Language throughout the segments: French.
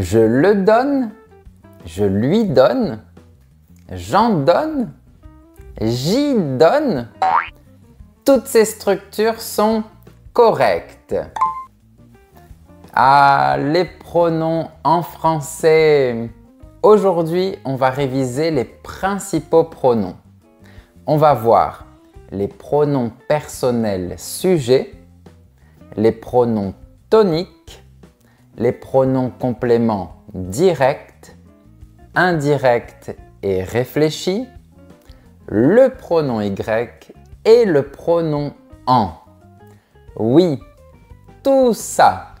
Je le donne, je lui donne, j'en donne, j'y donne. Toutes ces structures sont correctes. Ah, les pronoms en français. Aujourd'hui, on va réviser les principaux pronoms. On va voir les pronoms personnels sujets, les pronoms toniques, les pronoms compléments direct, indirect et réfléchi, le pronom y et le pronom en. Oui, tout ça.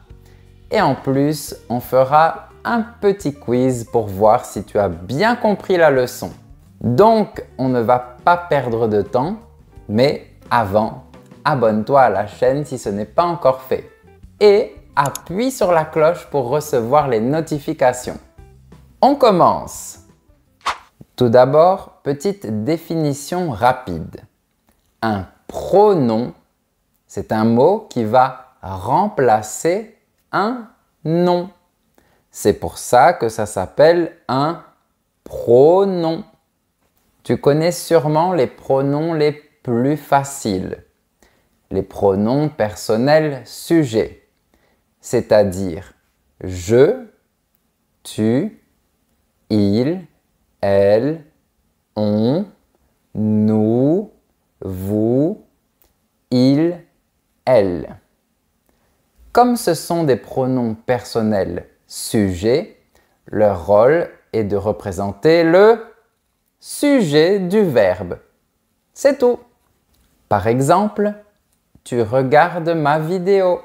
Et en plus, on fera un petit quiz pour voir si tu as bien compris la leçon. Donc, on ne va pas perdre de temps, mais avant, abonne-toi à la chaîne si ce n'est pas encore fait. Et appuie sur la cloche pour recevoir les notifications. On commence Tout d'abord, petite définition rapide. Un pronom, c'est un mot qui va remplacer un nom. C'est pour ça que ça s'appelle un pronom. Tu connais sûrement les pronoms les plus faciles. Les pronoms personnels sujets c'est-à-dire je, tu, il, elle, on, nous, vous, il, elle. Comme ce sont des pronoms personnels sujets, leur rôle est de représenter le sujet du verbe. C'est tout. Par exemple, tu regardes ma vidéo.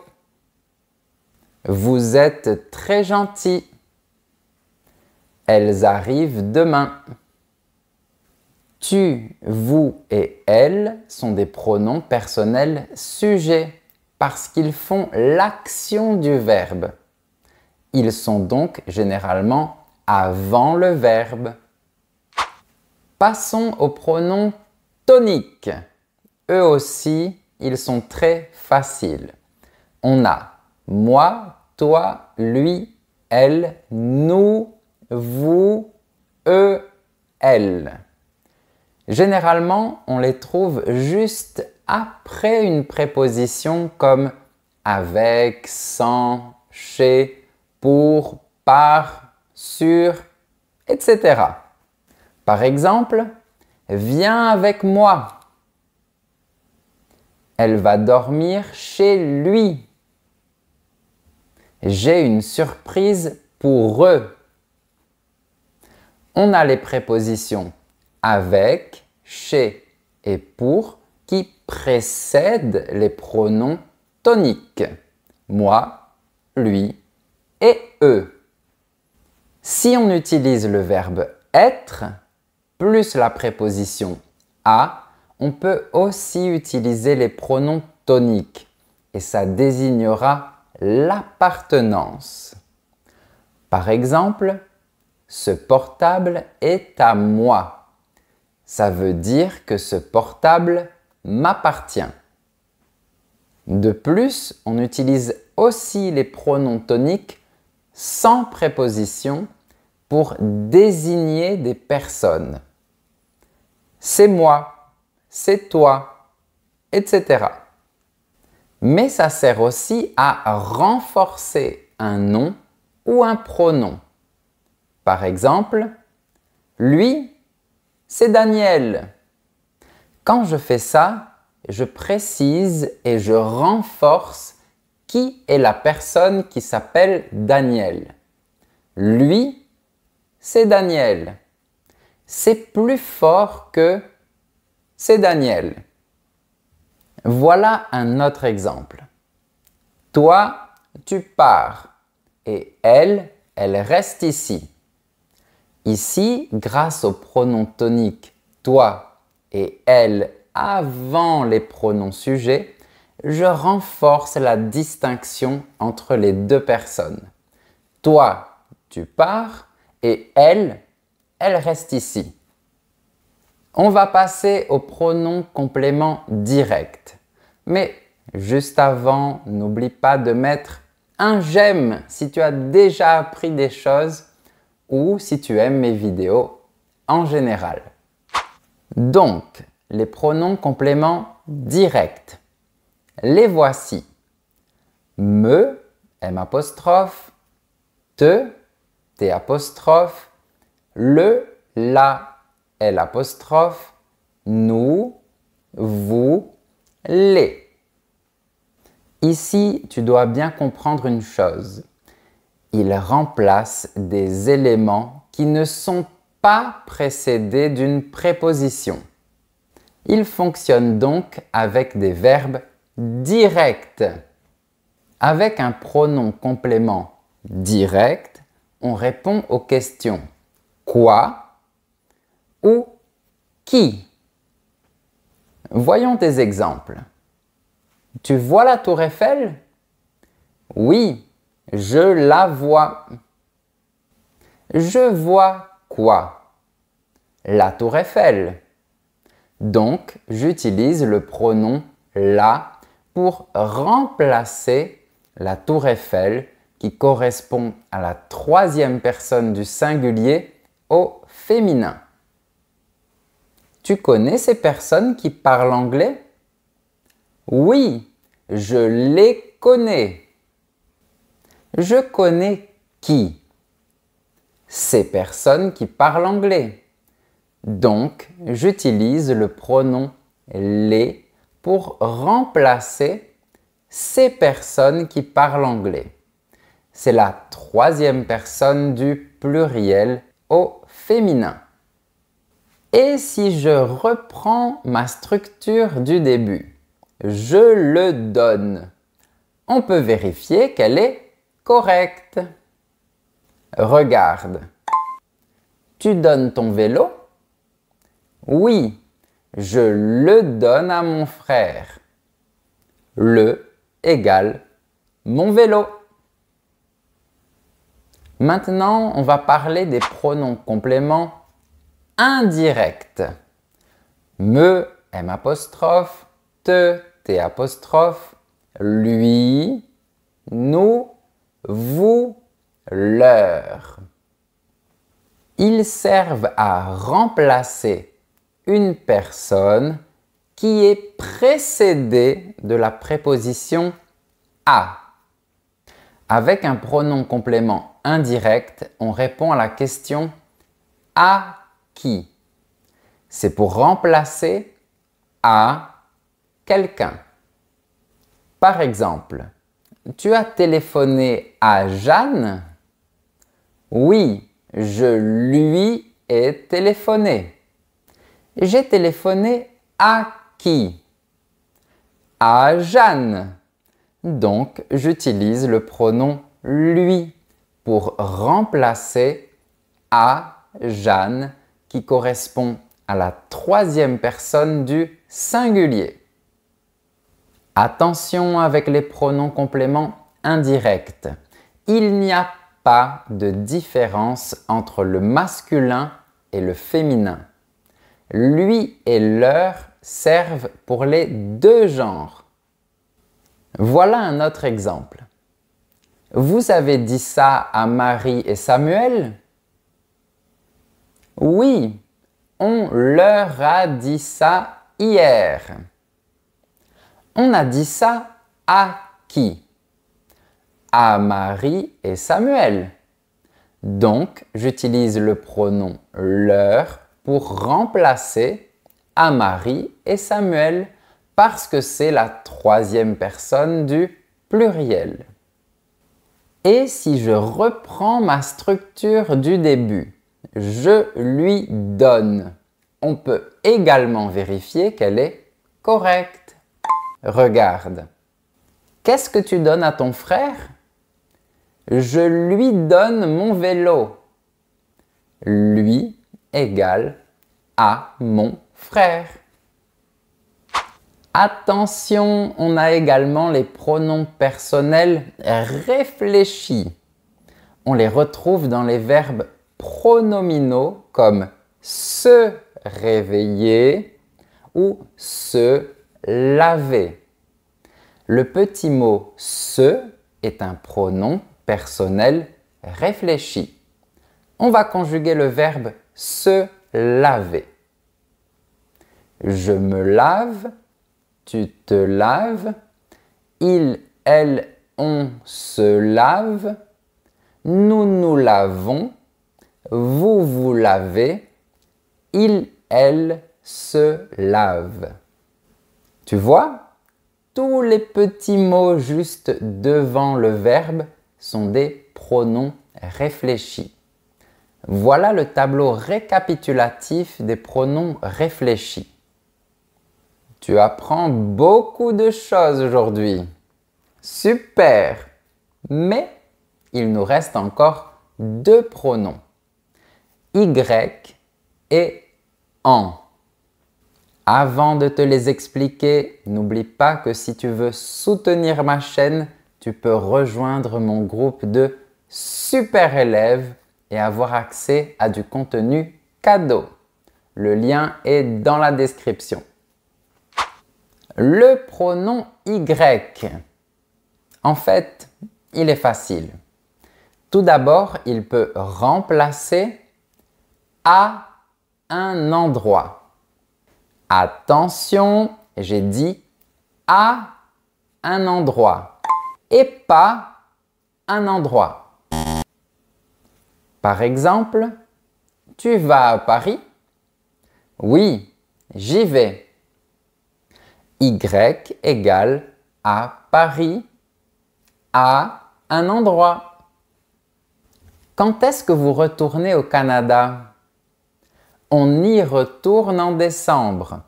Vous êtes très gentil. Elles arrivent demain. Tu, vous et elles sont des pronoms personnels sujets parce qu'ils font l'action du verbe. Ils sont donc généralement avant le verbe. Passons aux pronoms toniques. Eux aussi, ils sont très faciles. On a moi toi, lui, elle, nous, vous, eux, elle. Généralement, on les trouve juste après une préposition comme avec, sans, chez, pour, par, sur, etc. Par exemple, viens avec moi. Elle va dormir chez lui. J'ai une surprise pour eux. On a les prépositions avec, chez et pour qui précèdent les pronoms toniques. Moi, lui et eux. Si on utilise le verbe être plus la préposition à, on peut aussi utiliser les pronoms toniques et ça désignera l'appartenance. Par exemple, ce portable est à moi. Ça veut dire que ce portable m'appartient. De plus, on utilise aussi les pronoms toniques sans préposition pour désigner des personnes. C'est moi, c'est toi, etc mais ça sert aussi à renforcer un nom ou un pronom. Par exemple, lui, c'est Daniel. Quand je fais ça, je précise et je renforce qui est la personne qui s'appelle Daniel. Lui, c'est Daniel. C'est plus fort que c'est Daniel. Voilà un autre exemple. Toi, tu pars et elle, elle reste ici. Ici, grâce au pronom tonique toi et elle avant les pronoms sujets, je renforce la distinction entre les deux personnes. Toi, tu pars et elle, elle reste ici. On va passer au pronoms complément direct. Mais juste avant, n'oublie pas de mettre un j'aime si tu as déjà appris des choses ou si tu aimes mes vidéos en général. Donc, les pronoms compléments directs. Les voici. Me, M te, T apostrophe, le, la L apostrophe, nous, vous, les. Ici, tu dois bien comprendre une chose. Il remplace des éléments qui ne sont pas précédés d'une préposition. Il fonctionne donc avec des verbes directs. Avec un pronom complément direct, on répond aux questions quoi, ou qui. Voyons des exemples. Tu vois la tour Eiffel Oui, je la vois. Je vois quoi La tour Eiffel. Donc, j'utilise le pronom la pour remplacer la tour Eiffel qui correspond à la troisième personne du singulier au féminin. Tu connais ces personnes qui parlent anglais Oui, je les connais. Je connais qui Ces personnes qui parlent anglais. Donc, j'utilise le pronom les pour remplacer ces personnes qui parlent anglais. C'est la troisième personne du pluriel au féminin. Et si je reprends ma structure du début, je le donne. On peut vérifier qu'elle est correcte. Regarde. Tu donnes ton vélo Oui, je le donne à mon frère. Le égale mon vélo. Maintenant, on va parler des pronoms compléments indirect. Me, M apostrophe, te, T apostrophe, lui, nous, vous, leur. Ils servent à remplacer une personne qui est précédée de la préposition à. Avec un pronom complément indirect, on répond à la question à qui. C'est pour remplacer à quelqu'un. Par exemple, tu as téléphoné à Jeanne Oui, je lui ai téléphoné. J'ai téléphoné à qui À Jeanne. Donc, j'utilise le pronom lui pour remplacer à Jeanne correspond à la troisième personne du singulier. Attention avec les pronoms compléments indirects. Il n'y a pas de différence entre le masculin et le féminin. Lui et leur servent pour les deux genres. Voilà un autre exemple. Vous avez dit ça à Marie et Samuel oui, on leur a dit ça hier. On a dit ça à qui À Marie et Samuel. Donc, j'utilise le pronom leur pour remplacer à Marie et Samuel parce que c'est la troisième personne du pluriel. Et si je reprends ma structure du début, je lui donne. On peut également vérifier qu'elle est correcte. Regarde. Qu'est-ce que tu donnes à ton frère Je lui donne mon vélo. Lui égale à mon frère. Attention, on a également les pronoms personnels réfléchis. On les retrouve dans les verbes pronominaux comme se réveiller ou se laver. Le petit mot se est un pronom personnel réfléchi. On va conjuguer le verbe se laver. Je me lave, tu te laves, il, elle, on se lave, nous nous lavons, vous vous lavez, il, elle se lave. Tu vois Tous les petits mots juste devant le verbe sont des pronoms réfléchis. Voilà le tableau récapitulatif des pronoms réfléchis. Tu apprends beaucoup de choses aujourd'hui. Super Mais il nous reste encore deux pronoms. Y et en. Avant de te les expliquer, n'oublie pas que si tu veux soutenir ma chaîne, tu peux rejoindre mon groupe de super élèves et avoir accès à du contenu cadeau. Le lien est dans la description. Le pronom Y. En fait, il est facile. Tout d'abord, il peut remplacer à un endroit. Attention, j'ai dit à un endroit et pas un endroit. Par exemple, tu vas à Paris Oui, j'y vais. Y égale à Paris à un endroit. Quand est-ce que vous retournez au Canada on y retourne en décembre.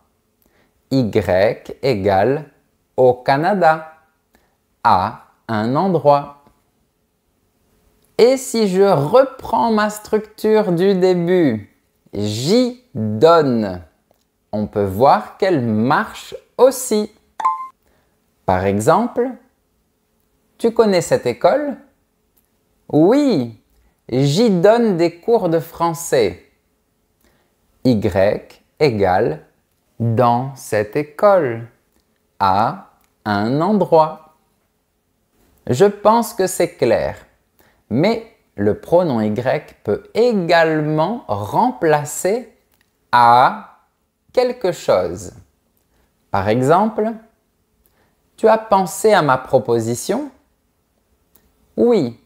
Y égale au Canada, à un endroit. Et si je reprends ma structure du début, j'y donne. On peut voir qu'elle marche aussi. Par exemple, tu connais cette école Oui, j'y donne des cours de français. Y égale dans cette école, à un endroit. Je pense que c'est clair, mais le pronom Y peut également remplacer à quelque chose. Par exemple, tu as pensé à ma proposition Oui,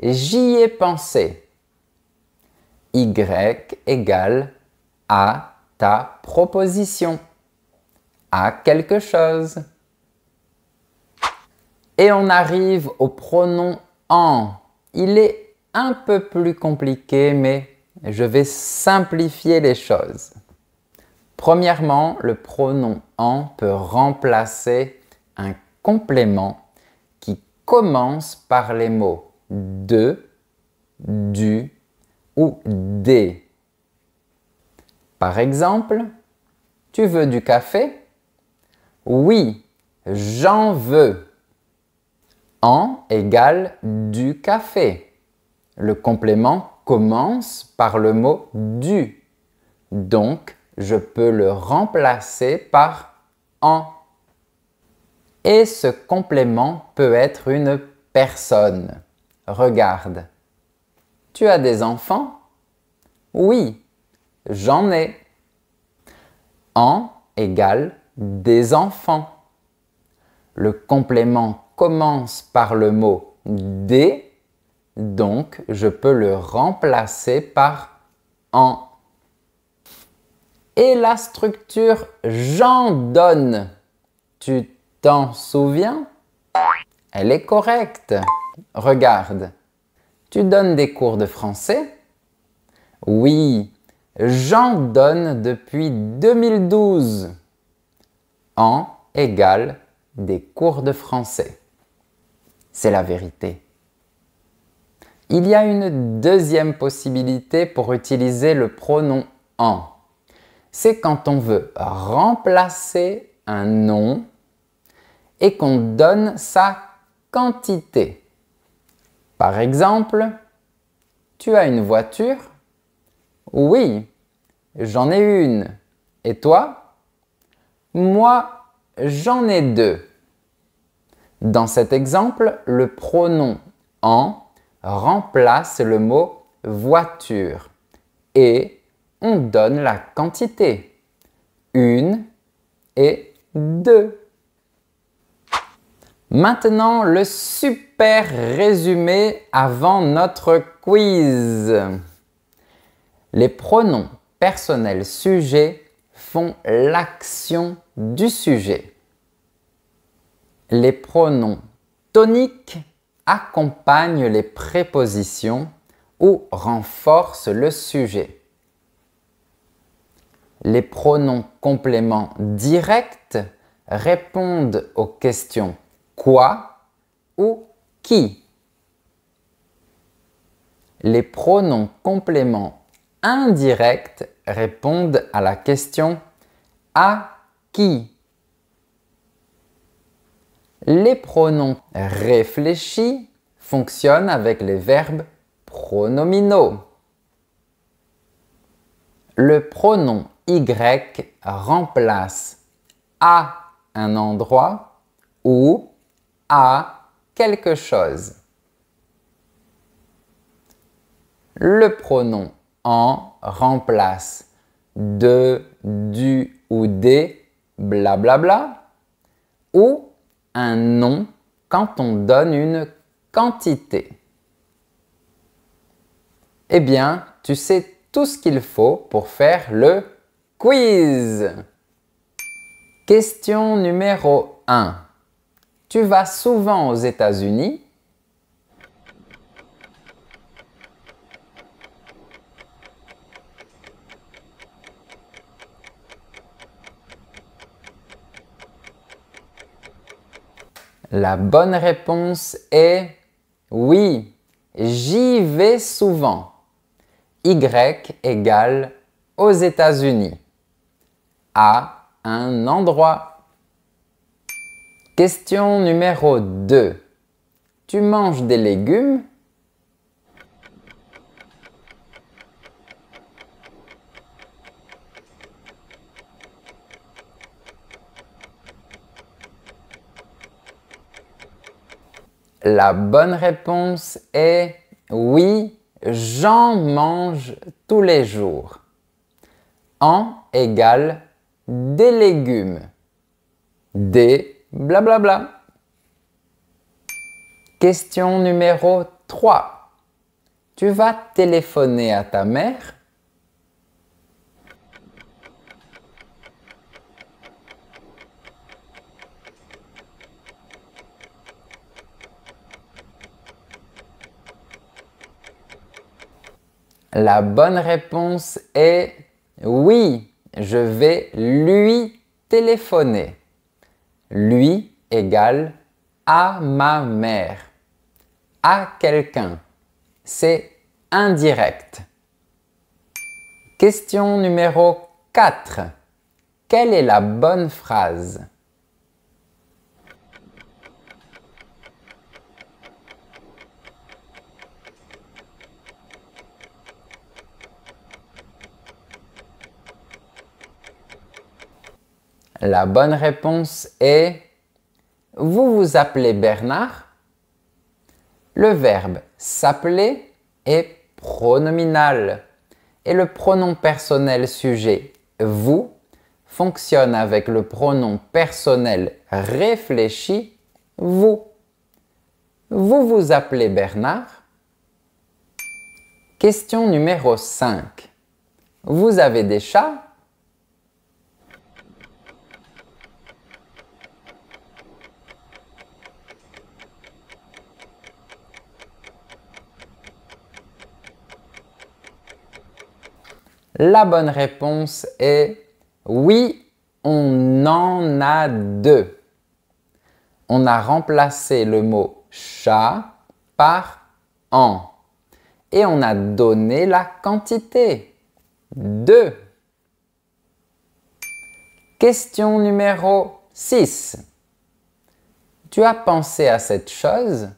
j'y ai pensé. Y égale à ta proposition, à quelque chose. Et on arrive au pronom en. Il est un peu plus compliqué, mais je vais simplifier les choses. Premièrement, le pronom en peut remplacer un complément qui commence par les mots de, du ou des. Par exemple, tu veux du café Oui, j'en veux. En égale du café. Le complément commence par le mot du. Donc, je peux le remplacer par en. Et ce complément peut être une personne. Regarde. Tu as des enfants Oui, J'en ai. En égale des enfants. Le complément commence par le mot des, donc je peux le remplacer par en. Et la structure j'en donne, tu t'en souviens Elle est correcte. Regarde, tu donnes des cours de français Oui, j'en donne depuis 2012. En égale des cours de français. C'est la vérité. Il y a une deuxième possibilité pour utiliser le pronom en. C'est quand on veut remplacer un nom et qu'on donne sa quantité. Par exemple, tu as une voiture Oui, j'en ai une. Et toi Moi, j'en ai deux. Dans cet exemple, le pronom en remplace le mot voiture et on donne la quantité. Une et deux. Maintenant, le super résumé avant notre quiz. Les pronoms personnel sujet font l'action du sujet. Les pronoms toniques accompagnent les prépositions ou renforcent le sujet. Les pronoms compléments directs répondent aux questions quoi ou qui. Les pronoms compléments indirects répondent à la question à qui Les pronoms réfléchis fonctionnent avec les verbes pronominaux. Le pronom y remplace à un endroit ou à quelque chose. Le pronom en remplace de, du ou des, blablabla, ou un nom quand on donne une quantité. Eh bien, tu sais tout ce qu'il faut pour faire le quiz. Question numéro 1. Tu vas souvent aux États-Unis La bonne réponse est oui, j'y vais souvent. Y égale aux États-Unis. À un endroit. Question numéro 2. Tu manges des légumes La bonne réponse est oui, j'en mange tous les jours. En égale des légumes. Des blablabla. Bla bla. Question numéro 3. Tu vas téléphoner à ta mère La bonne réponse est oui, je vais lui téléphoner. Lui égale à ma mère. À quelqu'un. C'est indirect. Question numéro 4. Quelle est la bonne phrase La bonne réponse est Vous vous appelez Bernard Le verbe s'appeler est pronominal et le pronom personnel sujet vous fonctionne avec le pronom personnel réfléchi vous. Vous vous appelez Bernard Question numéro 5. Vous avez des chats La bonne réponse est oui, on en a deux. On a remplacé le mot chat par en et on a donné la quantité. deux. Question numéro 6. Tu as pensé à cette chose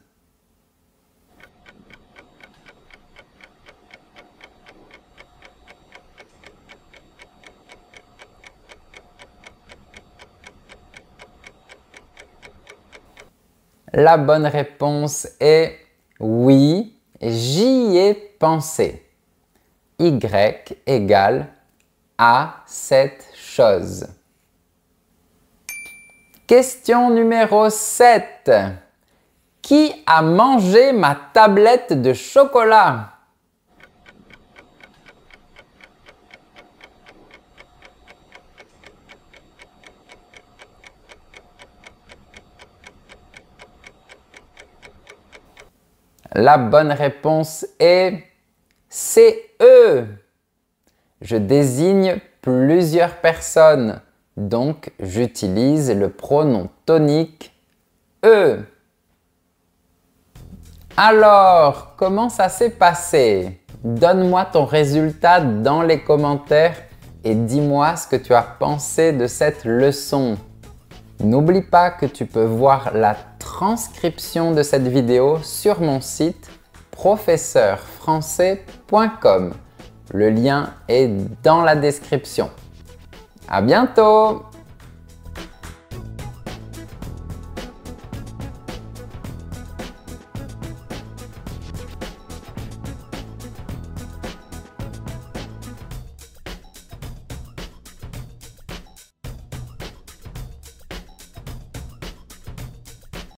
La bonne réponse est oui, j'y ai pensé. Y égale à cette chose. Question numéro 7. Qui a mangé ma tablette de chocolat La bonne réponse est c'e. Je désigne plusieurs personnes, donc j'utilise le pronom tonique E. Alors, comment ça s'est passé Donne-moi ton résultat dans les commentaires et dis-moi ce que tu as pensé de cette leçon. N'oublie pas que tu peux voir la transcription de cette vidéo sur mon site professeurfrançais.com. Le lien est dans la description. À bientôt